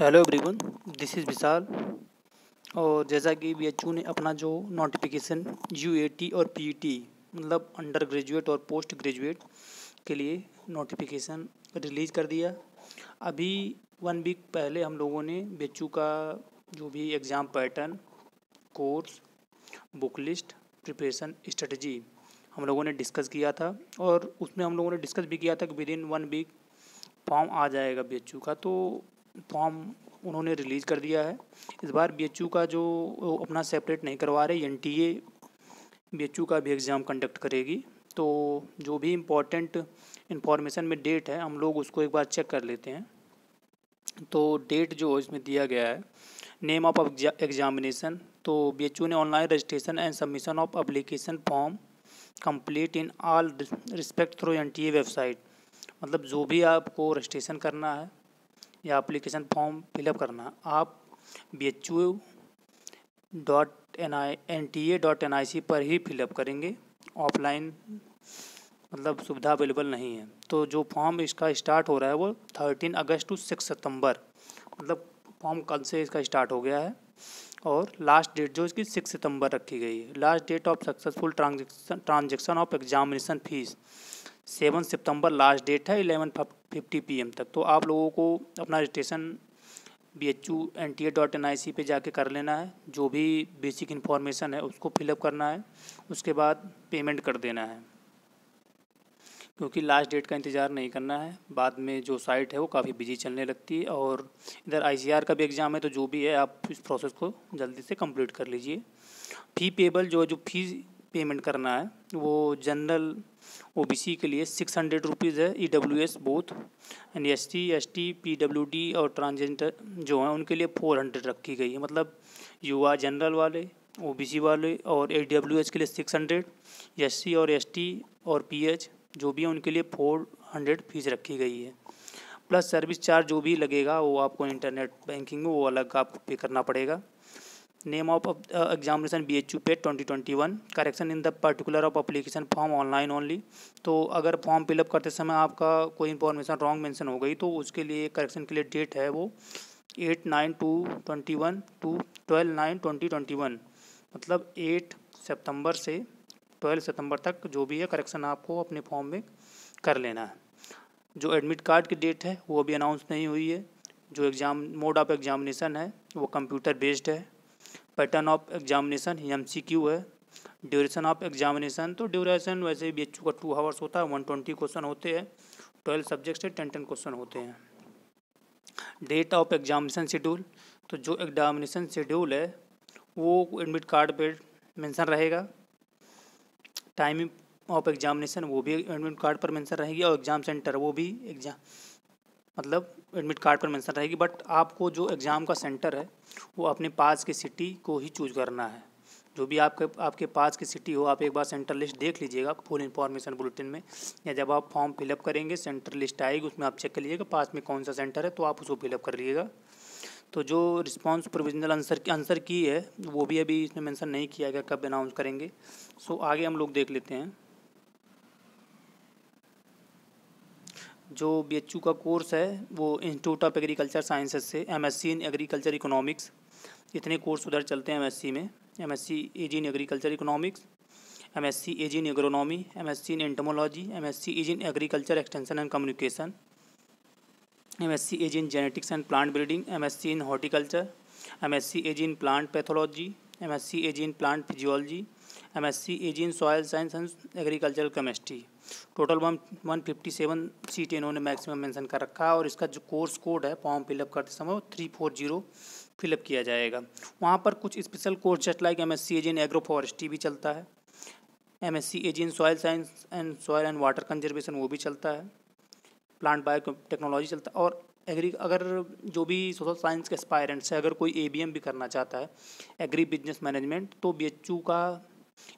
hello everyone this is Vishal और जैसा कि बी एच यू ने अपना जो नोटिफिकेशन यू ए टी और पी टी e मतलब अंडर ग्रेजुएट और पोस्ट ग्रेजुएट के लिए नोटिफिकेशन रिलीज़ कर दिया अभी वन वीक पहले हम लोगों ने बी एच यू का जो भी exam pattern course book list preparation strategy हम लोगों ने डिस्कस किया था और उसमें हम लोगों ने डिस्कस भी किया था कि within one week form आ जाएगा बी एच यू का तो फॉर्म तो उन्होंने रिलीज़ कर दिया है इस बार बी का जो अपना सेपरेट नहीं करवा रहे एन टी ए का भी एग्ज़ाम कंडक्ट करेगी तो जो भी इम्पोर्टेंट इन्फॉर्मेशन में डेट है हम लोग उसको एक बार चेक कर लेते हैं तो डेट जो इसमें दिया गया है नेम ऑफ एग्जामिनेशन तो बी ने online registration and submission of application form complete in all respect through an website मतलब जो भी आपको रजिस्ट्रेशन करना है या अप्लीकेशन फॉर्म फिलअप करना आप B H U dot N I N T A dot N I C पर ही फिलअप करेंगे ऑफलाइन मतलब सुविधा अवेलेबल नहीं है तो जो फॉर्म इसका स्टार्ट हो रहा है वो thirteen August to six September मतलब फॉर्म कल से इसका स्टार्ट हो गया है और लास्ट डेट जो इसकी सिक्स सितंबर रखी गई है last date of successful transaction transaction of examination fee seven September last date है एलेवन फिफ्टी पी तक तो आप लोगों को अपना registration B H U N T A dot N I C पर जाके कर लेना है जो भी बेसिक इन्फॉर्मेशन है उसको फिलअप करना है उसके बाद पेमेंट कर देना है क्योंकि लास्ट डेट का इंतज़ार नहीं करना है बाद में जो साइट है वो काफ़ी बिजी चलने लगती है और इधर आई का भी एग्ज़ाम है तो जो भी है आप इस प्रोसेस को जल्दी से कंप्लीट कर लीजिए फ़ी पेबल जो जो फीस पेमेंट करना है वो जनरल ओबीसी के लिए सिक्स हंड्रेड रुपीज़ है E W S both and S T S T P W D और ट्रांसजेंडर जो हैं उनके लिए फोर हंड्रेड रखी गई है मतलब युवा जनरल वाले ओबीसी वाले और ए डब्ल्यू एस के लिए सिक्स हंड्रेड एस सी और एस टी और पी एच जो भी है उनके लिए फोर हंड्रेड फीस रखी गई है प्लस सर्विस चार्ज जो भी लगेगा वो आपको इंटरनेट बैंकिंग में वो अलग आपको पे करना पड़ेगा name of uh, examination BHU twenty 2021 correction in the particular of application form online only तो अगर फॉर्म फिलअप करते समय आपका कोई इन्फॉर्मेशन रॉन्ग मैंसन हो गई तो उसके लिए करेक्शन के लिए डेट है वो eight nine two twenty one to twelve nine twenty twenty one मतलब एट सितंबर से ट्वेल्व सितंबर तक जो भी है करेक्शन आपको अपने फॉर्म में कर लेना है जो एडमिट कार्ड की डेट है वो अभी अनाउंस नहीं हुई है जो एग्ज़ाम मोड ऑफ एग्जामिनेशन है वो कंप्यूटर बेस्ड है pattern of examination M C Q है ड्यूरेशन ऑफ एग्जामिनेशन तो ड्यूरेशन वैसे बी एच का टू हावर्स होता है वन ट्वेंटी क्वेश्चन होते हैं ट्वेल्व सब्जेक्ट से टेन टेन क्वेश्चन होते हैं डेट ऑफ एग्जामिनेशन शेड्यूल तो जो एग्जामिनेशन शेड्यूल है वो एडमिट कार्ड पे मेंशन रहेगा टाइमिंग ऑफ एग्जामिनेशन वो भी एडमिट कार्ड पर मेंशन रहेगी और एग्ज़ाम सेंटर वो भी एग्जाम मतलब एडमिट कार्ड पर मेंशन रहेगी बट आपको जो एग्ज़ाम का सेंटर है वो अपने पास की सिटी को ही चूज करना है जो भी आपके आपके पास की सिटी हो आप एक बार सेंटर लिस्ट देख लीजिएगा फुल इन्फॉर्मेशन बुलेटिन में या जब आप फॉर्म फिलअप करेंगे सेंटर लिस्ट आएगी उसमें आप चेक कर लीजिएगा पास में कौन सा सेंटर है तो आप उसको फिलअप कर लीजिएगा तो जो रिस्पांस प्रोविजनल आंसर आंसर की है वो भी अभी इसमें मेंशन नहीं किया गया कब अनाउंस करेंगे सो आगे हम लोग देख लेते हैं जो बी का कोर्स है वो इंस्टीट्यूट ऑफ एग्रीकल्चर साइंसेज से एम इन एग्रीकल्चर इकोनॉमिक्स इतने कोर्स उधर चलते हैं एम में M S in agriculture economics M S in agronomy M in entomology M S in agriculture extension and communication M S in genetics and plant breeding M S in horticulture M S in plant pathology M S in plant physiology M S C as in soil science and agricultural chemistry total one one fifty seven सीटें इन्होंने maximum mention कर रखा है और इसका जो course code है form fill up करते समय थ्री फोर जीरो फिलअप किया जाएगा वहाँ पर कुछ special course just like M S C as in agro forestry भी चलता है M S C as in soil science and soil and water conservation वो भी चलता है प्लांट बायो टेक्नोलॉजी चलता है और एग्री अगर जो भी सोशल साइंस के एस्पायरेंट्स है अगर कोई ए बी एम भी करना चाहता है एग्री बिजनेस मैनेजमेंट तो बी एच यू का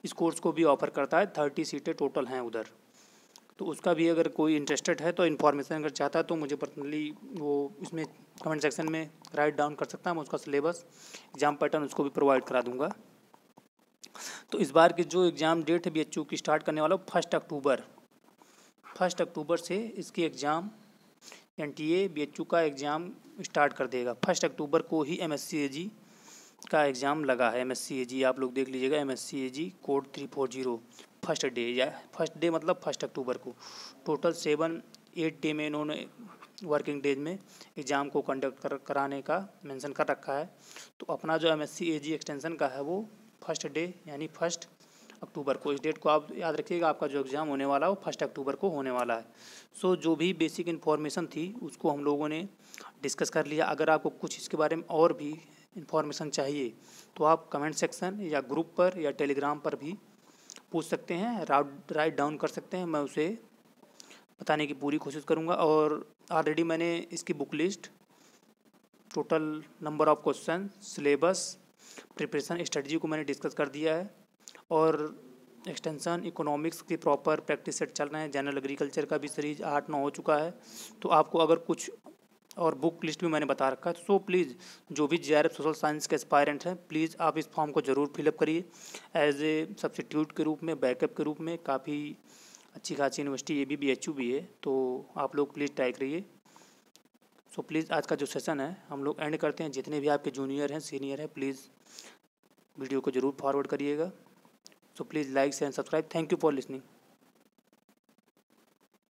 इस कोर्स को भी ऑफर करता है थर्टी सीटें टोटल हैं उधर तो उसका भी अगर कोई इंटरेस्टेड है तो इन्फॉर्मेशन अगर चाहता है तो मुझे पर्सनली वो इसमें कमेंट सेक्शन में राइट डाउन कर सकता है मैं उसका सिलेबस एग्ज़ाम पैटर्न उसको भी प्रोवाइड करा दूंगा तो इस बार की जो एग्ज़ाम डेट है बी एच की स्टार्ट करने वाला फर्स्ट अक्टूबर फर्स्ट अक्टूबर से इसकी exam N T A B H का एग्ज़ाम स्टार्ट कर देगा फर्स्ट अक्टूबर को ही एम एस सी जी का एग्ज़ाम लगा है एम एस आप लोग देख लीजिएगा M S code three four zero first day या फर्स्ट डे मतलब फर्स्ट अक्टूबर को टोटल सेवन एट डे में इन्होंने वर्किंग डेज में एग्ज़ाम को कंडक्ट कर कराने का मेंशन कर रखा है तो अपना जो एम एस एक्सटेंशन का है वो फर्स्ट डे यानी फर्स्ट अक्टूबर को इस डेट को आप याद रखिएगा आपका जो एग्ज़ाम होने वाला है वो फर्स्ट अक्टूबर को होने वाला है सो so, जो भी बेसिक इन्फॉर्मेशन थी उसको हम लोगों ने डिस्कस कर लिया अगर आपको कुछ इसके बारे में और भी इन्फॉर्मेशन चाहिए तो आप कमेंट सेक्शन या ग्रुप पर या टेलीग्राम पर भी पूछ सकते हैं राइट डाउन कर सकते हैं मैं उसे बताने की पूरी कोशिश करूँगा और ऑलरेडी मैंने इसकी book list total number of question syllabus preparation strategy को मैंने डिस्कस कर दिया है और एक्सटेंशन इकोनॉमिक्स की प्रॉपर प्रैक्टिस सेट चल रहे हैं जनरल एग्रीकल्चर का भी सीरीज आठ नौ हो चुका है तो आपको अगर कुछ और बुक लिस्ट भी मैंने बता रखा है सो तो प्लीज़ जो भी जे सोशल साइंस के एस्पायरेंट हैं प्लीज़ आप इस फॉर्म को ज़रूर फिलअप करिए एज ए सब्सटीट्यूट के रूप में बैकअप के रूप में काफ़ी अच्छी खासी यूनिवर्सिटी ये भी बी एच भी है तो आप लोग प्लीज़ ट्राई करिए सो प्लीज़ आज का जो सेशन है हम लोग एंड करते हैं जितने भी आपके जूनियर हैं सीनियर हैं प्लीज़ वीडियो को ज़रूर फॉरवर्ड करिएगा so please like and subscribe thank you for listening